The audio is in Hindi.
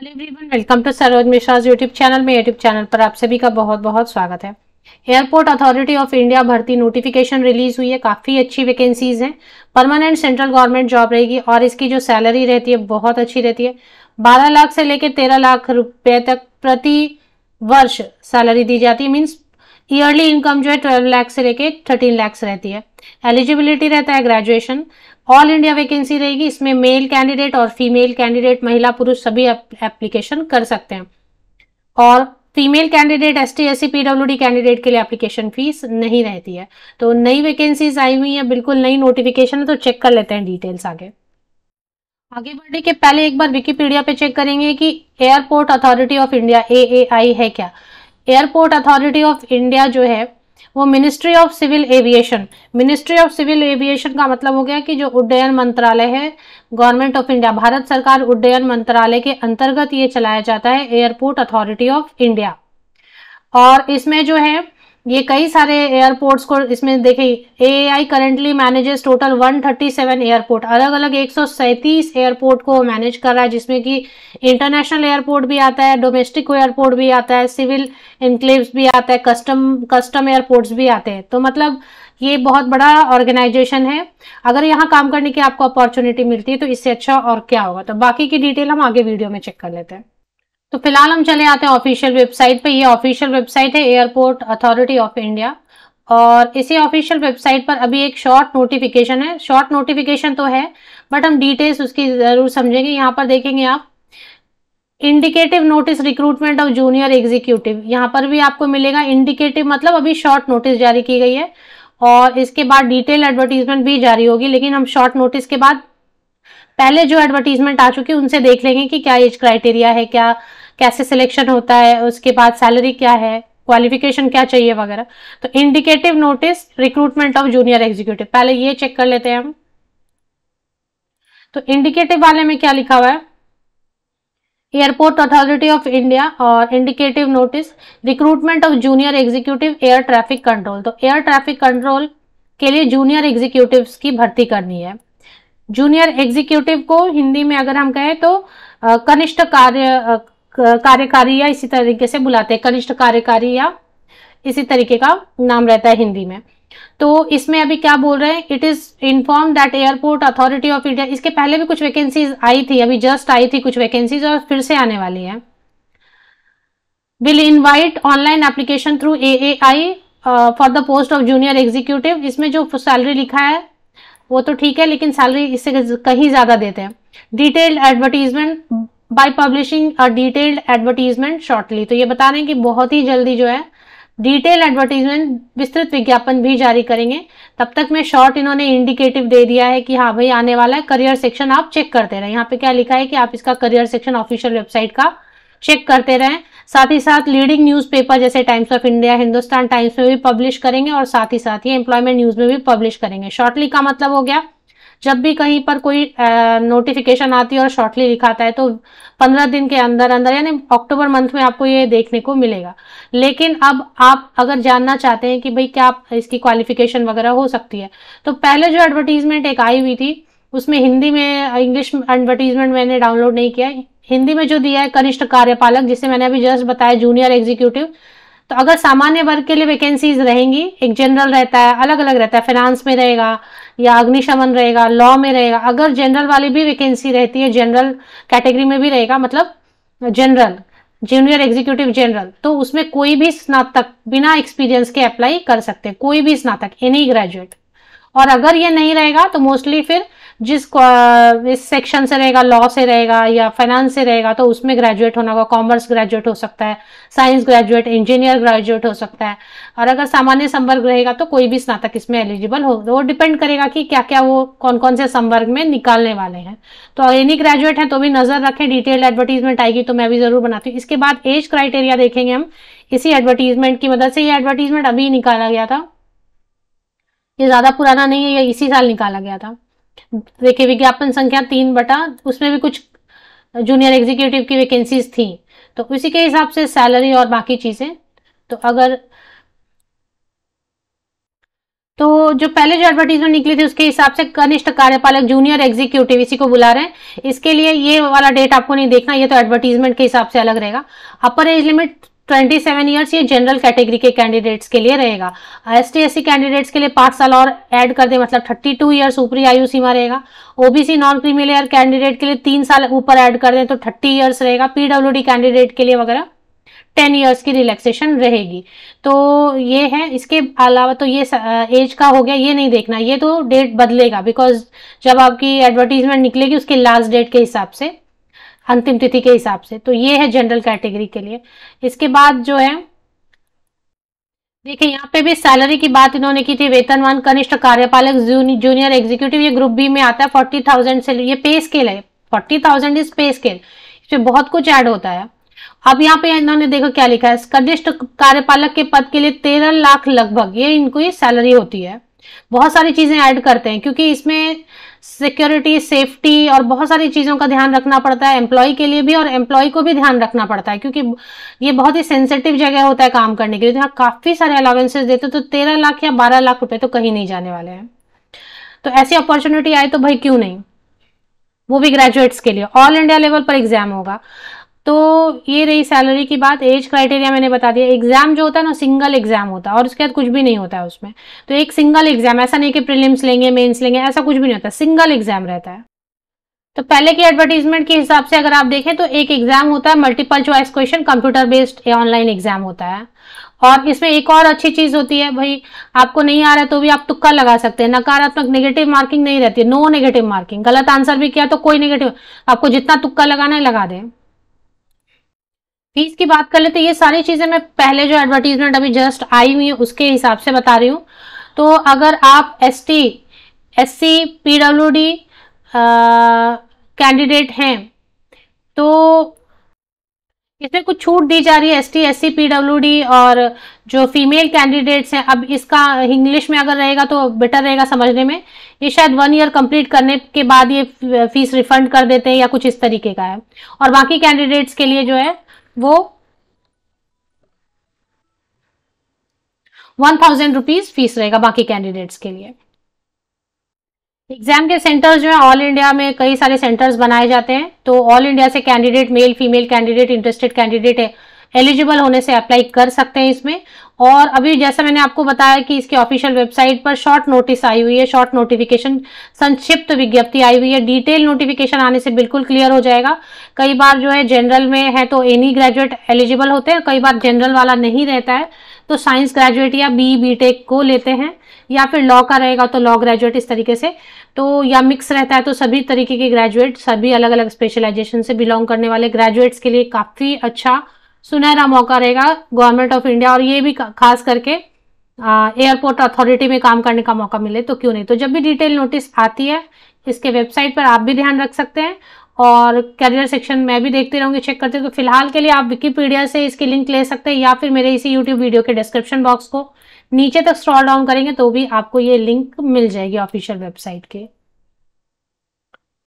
hello everyone welcome to Saroj Mishra YouTube channel में यूट्यूब चैनल पर आप सभी का बहुत बहुत स्वागत है एयरपोर्ट अथॉरिटी ऑफ इंडिया भर्ती नोटिफिकेशन रिलीज हुई है काफ़ी अच्छी वैकेंसीज हैं परमानेंट सेंट्रल गवर्नमेंट जॉब रहेगी और इसकी जो सैलरी रहती है बहुत अच्छी रहती है बारह लाख से लेकर तेरह लाख रुपए तक प्रति वर्ष सैलरी दी जाती है मीन्स ईयरली इनकम जो है ट्वेल्व लाख से लेकर थर्टीन लैक्स रहती है एलिजिबिलिटी रहता है ग्रेजुएशन ऑल इंडिया वैकेंसी रहेगी इसमें मेल कैंडिडेट और फीमेल कैंडिडेट महिला पुरुष सभी एप्लीकेशन कर सकते हैं और female candidate S T S C P W candidate के लिए एप्लीकेशन फीस नहीं रहती है तो नई वैकेंसीज आई हुई है बिल्कुल नई नोटिफिकेशन है तो चेक कर लेते हैं डिटेल्स आगे आगे बढ़ने के पहले एक बार विकीपीडिया पे चेक करेंगे कि एयरपोर्ट अथॉरिटी ऑफ इंडिया ए है क्या एयरपोर्ट अथॉरिटी ऑफ इंडिया जो है वो Ministry of Civil Aviation Ministry of Civil Aviation का मतलब हो गया कि जो उड्डयन मंत्रालय है गवर्नमेंट ऑफ इंडिया भारत सरकार उड्डयन मंत्रालय के अंतर्गत ये चलाया जाता है एयरपोर्ट अथॉरिटी ऑफ इंडिया और इसमें जो है ये कई सारे एयरपोर्ट्स को इसमें देखिए A I currently manages total 137 airport अलग अलग एक एयरपोर्ट को मैनेज कर रहा है जिसमें कि इंटरनेशनल एयरपोर्ट भी आता है डोमेस्टिक एयरपोर्ट भी आता है सिविल इनक्लेव्स भी आता है कस्टम कस्टम एयरपोर्ट्स भी आते हैं तो मतलब ये बहुत बड़ा ऑर्गेनाइजेशन है अगर यहाँ काम करने की आपको अपॉर्चुनिटी मिलती है तो इससे अच्छा और क्या होगा तो बाकी की डिटेल हम आगे वीडियो में चेक कर लेते हैं तो फिलहाल हम चले आते हैं ऑफिशियल वेबसाइट पे ये ऑफिशियल वेबसाइट है एयरपोर्ट अथॉरिटी ऑफ इंडिया और इसी ऑफिशियल वेबसाइट पर अभी एक शॉर्ट नोटिफिकेशन है शॉर्ट नोटिफिकेशन तो है बट हम डिटेल्स उसकी ज़रूर समझेंगे यहाँ पर देखेंगे आप indicative notice recruitment of junior executive यहाँ पर भी आपको मिलेगा इंडिकेटिव मतलब अभी शॉर्ट नोटिस जारी की गई है और इसके बाद डिटेल एडवर्टीजमेंट भी जारी होगी लेकिन हम शॉर्ट नोटिस के बाद पहले जो एडवर्टीजमेंट आ चुकी है उनसे देख लेंगे कि क्या एज क्राइटेरिया है क्या कैसे सिलेक्शन होता है उसके बाद सैलरी क्या है क्वालिफिकेशन क्या चाहिए वगैरह तो indicative notice recruitment of junior executive पहले ये चेक कर लेते हैं हम तो इंडिकेटिव वाले में क्या लिखा हुआ है एयरपोर्ट अथॉरिटी ऑफ इंडिया और indicative notice recruitment of junior executive air traffic control तो एयर ट्रैफिक कंट्रोल के लिए जूनियर एग्जीक्यूटिव की भर्ती करनी है जूनियर एग्जीक्यूटिव को हिंदी में अगर हम कहें तो कनिष्ठ कार्य कार्यकारी या इसी तरीके से बुलाते हैं कनिष्ठ कार्यकारी या इसी तरीके का नाम रहता है हिंदी में तो इसमें अभी क्या बोल रहे हैं it is inform that airport authority of India इसके पहले भी कुछ वैकेंसीज आई थी अभी जस्ट आई थी कुछ वैकेंसीज और फिर से आने वाली है will invite online application through A A I for the post of junior executive इसमें जो सैलरी लिखा है वो तो ठीक है लेकिन सैलरी इससे कहीं ज़्यादा देते हैं detailed advertisement by publishing a detailed advertisement shortly तो ये बता रहे हैं कि बहुत ही जल्दी जो है डिटेल एडवर्टीजमेंट विस्तृत विज्ञापन भी जारी करेंगे तब तक में शॉर्ट इन्होंने इंडिकेटिव दे दिया है कि हाँ भाई आने वाला है करियर सेक्शन आप चेक करते रहे यहाँ पे क्या लिखा है कि आप इसका करियर सेक्शन ऑफिशियल वेबसाइट का चेक करते रहें साथ ही साथ लीडिंग न्यूज़पेपर जैसे Times of India Hindustan Times में भी पब्लिश करेंगे और साथ ही साथ ये एम्प्लॉयमेंट न्यूज़ में भी पब्लिश करेंगे शॉर्टली का मतलब हो गया जब भी कहीं पर कोई नोटिफिकेशन आती है और शॉर्टली लिखाता है तो पंद्रह दिन के अंदर अंदर यानी अक्टूबर मंथ में आपको ये देखने को मिलेगा लेकिन अब आप अगर जानना चाहते हैं कि भाई क्या इसकी क्वालिफिकेशन वगैरह हो सकती है तो पहले जो एडवर्टीजमेंट एक आई हुई थी उसमें हिंदी में इंग्लिश एडवर्टीजमेंट मैंने डाउनलोड नहीं किया हिंदी में जो दिया है कनिष्ठ कार्यपालक जिसे मैंने अभी जस्ट बताया जूनियर एग्जीक्यूटिव तो अगर सामान्य वर्ग के लिए वैकेंसीज रहेंगी एक जनरल रहता है अलग अलग रहता है फाइनेंस में रहेगा या अग्निशमन रहेगा लॉ में रहेगा अगर जनरल वाली भी वैकेंसी रहती है जनरल कैटेगरी में भी रहेगा मतलब जनरल जूनियर एग्जीक्यूटिव जनरल तो उसमें कोई भी स्नातक बिना एक्सपीरियंस के अप्लाई कर सकते हैं कोई भी स्नातक एनी ग्रेजुएट और अगर ये नहीं रहेगा तो मोस्टली फिर जिस इस सेक्शन से रहेगा लॉ से रहेगा या फाइनेंस से रहेगा तो उसमें ग्रेजुएट होना होगा कॉमर्स ग्रेजुएट हो सकता है साइंस ग्रेजुएट इंजीनियर ग्रेजुएट हो सकता है और अगर सामान्य संवर्ग रहेगा तो कोई भी स्नातक इसमें एलिजिबल हो तो वो डिपेंड करेगा कि क्या क्या वो कौन कौन से संवर्ग में निकालने वाले हैं तो एनी ग्रेजुएट हैं तो भी नज़र रखें डिटेल्ड एडवर्टीजमेंट आएगी तो मैं भी ज़रूर बनाती हूँ इसके बाद एज क्राइटेरिया देखेंगे हम इसी एडवर्टीजमेंट की मदद से ये एडवर्टीजमेंट अभी निकाला गया था ये ज़्यादा पुराना नहीं है ये इसी साल निकाला गया था देखिए विज्ञापन संख्या तीन बटा उसमें भी कुछ जूनियर एग्जीक्यूटिव की वैकेंसीज थी तो उसी के हिसाब से सैलरी और बाकी चीज़ें तो अगर तो जो पहले जो एडवर्टीजमेंट निकली थी उसके हिसाब से कनिष्ठ कार्यपालक जूनियर एग्जीक्यूटिव इसी को बुला रहे हैं इसके लिए ये वाला डेट आपको नहीं देखना ये तो एडवर्टीजमेंट के हिसाब से अलग रहेगा upper age limit twenty seven years ये जनरल कैटेगरी के कैंडिडेट्स के लिए रहेगा S T S C candidates के लिए पाँच साल और ऐड कर दे मतलब थर्टी टू ईयर्स ऊपरी आयु सीमा रहेगा ओबीसी नॉन क्रीमिलेयर कैंडिडेट के लिए तीन साल ऊपर ऐड कर दें तो थर्टी ईयर्स रहेगा पीडब्ल्यूडी कैंडिडेट के लिए वगैरह टेन ईयर्स की रिलैक्सेशन रहेगी तो ये है इसके अलावा तो ये एज का हो गया ये नहीं देखना ये तो डेट बदलेगा बिकॉज जब आपकी एडवर्टीजमेंट निकलेगी उसके लास्ट डेट के हिसाब से अंतिम तिथि के हिसाब से तो ये है जनरल कैटेगरी के लिए इसके बाद जो है देखिए यहाँ पे भी सैलरी की बात इन्होंने की थी वेतनवान कनिष्ठ कार्यपालक जूनियर एग्जीक्यूटिव ये ग्रुप बी में आता है फोर्टी थाउजेंड से ये पे स्केल है forty thousand is pay scale इसमें बहुत कुछ ऐड होता है अब यहाँ पे इन्होंने देखो क्या लिखा है कनिष्ठ कार्यपालक के पद के लिए तेरह लाख लगभग ये इनको ये सैलरी होती है बहुत सारी चीजें ऐड करते हैं क्योंकि इसमें सिक्योरिटी सेफ्टी और बहुत सारी चीज़ों का ध्यान रखना पड़ता है एम्प्लॉय के लिए भी और एम्प्लॉय को भी ध्यान रखना पड़ता है क्योंकि ये बहुत ही सेंसिटिव जगह होता है काम करने के लिए जहाँ तो काफ़ी सारे अलावेंसेज देते तो तेरह लाख या बारह लाख रुपये तो कहीं नहीं जाने वाले हैं तो ऐसी अपॉर्चुनिटी आए तो भाई क्यों नहीं वो भी ग्रेजुएट्स के लिए ऑल इंडिया लेवल पर एग्जाम होगा तो ये रही सैलरी की बात एज क्राइटेरिया मैंने बता दिया एग्जाम जो होता है ना सिंगल एग्जाम होता है और उसके बाद कुछ भी नहीं होता है उसमें तो एक सिंगल एग्जाम ऐसा नहीं कि प्रिलिम्स लेंगे मेंस लेंगे ऐसा कुछ भी नहीं होता सिंगल एग्जाम रहता है तो पहले की एडवर्टीजमेंट के हिसाब से अगर आप देखें तो एक एग्जाम होता है multiple choice question computer based online exam होता है और इसमें एक और अच्छी चीज होती है भाई आपको नहीं आ रहा है तो भी आप तुक्का लगा सकते हैं नकारात्मक नेगेटिव मार्किंग नहीं रहती है नो नेगेटिव मार्किंग गलत आंसर भी किया तो कोई नेगेटिव आपको जितना तुक्का लगाना है लगा दें फीस की बात कर ले तो ये सारी चीजें मैं पहले जो एडवर्टीजमेंट अभी जस्ट आई हुई है उसके हिसाब से बता रही हूँ तो अगर आप S T S C P W D candidate हैं तो इसमें कुछ छूट दी जा रही है S T S C P W D और जो फीमेल कैंडिडेट्स हैं अब इसका इंग्लिश में अगर रहेगा तो बेटर रहेगा समझने में ये शायद वन ईयर कंप्लीट करने के बाद ये फीस रिफंड कर देते हैं या कुछ इस तरीके का है और बाकी कैंडिडेट्स के लिए जो है वो वन थाउजेंड रुपीज फीस रहेगा बाकी कैंडिडेट्स के लिए एग्जाम के सेंटर्स जो है ऑल इंडिया में कई सारे सेंटर्स बनाए जाते हैं तो ऑल इंडिया से candidate male female candidate interested candidate है एलिजिबल होने से अप्लाई कर सकते हैं इसमें और अभी जैसा मैंने आपको बताया कि इसके ऑफिशियल वेबसाइट पर शॉर्ट नोटिस आई हुई है शॉर्ट नोटिफिकेशन संक्षिप्त विज्ञप्ति आई हुई है डिटेल नोटिफिकेशन आने से बिल्कुल क्लियर हो जाएगा कई बार जो है जनरल में है तो एनी ग्रेजुएट एलिजिबल होते हैं कई बार जनरल वाला नहीं रहता है तो साइंस ग्रेजुएट या बी बी टेक को लेते हैं या फिर लॉ का रहेगा तो लॉ ग्रेजुएट इस तरीके से तो या मिक्स रहता है तो सभी तरीके के ग्रेजुएट सभी अलग अलग स्पेशलाइजेशन से बिलोंग करने वाले ग्रेजुएट्स के लिए काफ़ी अच्छा सुनहरा मौका रहेगा गवर्नमेंट ऑफ इंडिया और ये भी खास करके एयरपोर्ट अथॉरिटी में काम करने का मौका मिले तो क्यों नहीं तो जब भी डिटेल नोटिस आती है इसके वेबसाइट पर आप भी ध्यान रख सकते हैं और करियर सेक्शन मैं भी देखते रहूँगी चेक करते तो फिलहाल के लिए आप विकीपीडिया से इसकी लिंक ले सकते हैं या फिर मेरे इसी यूट्यूब वीडियो के डिस्क्रिप्शन बॉक्स को नीचे तक स्क्रॉल डाउन करेंगे तो भी आपको ये लिंक मिल जाएगी ऑफिशियल वेबसाइट के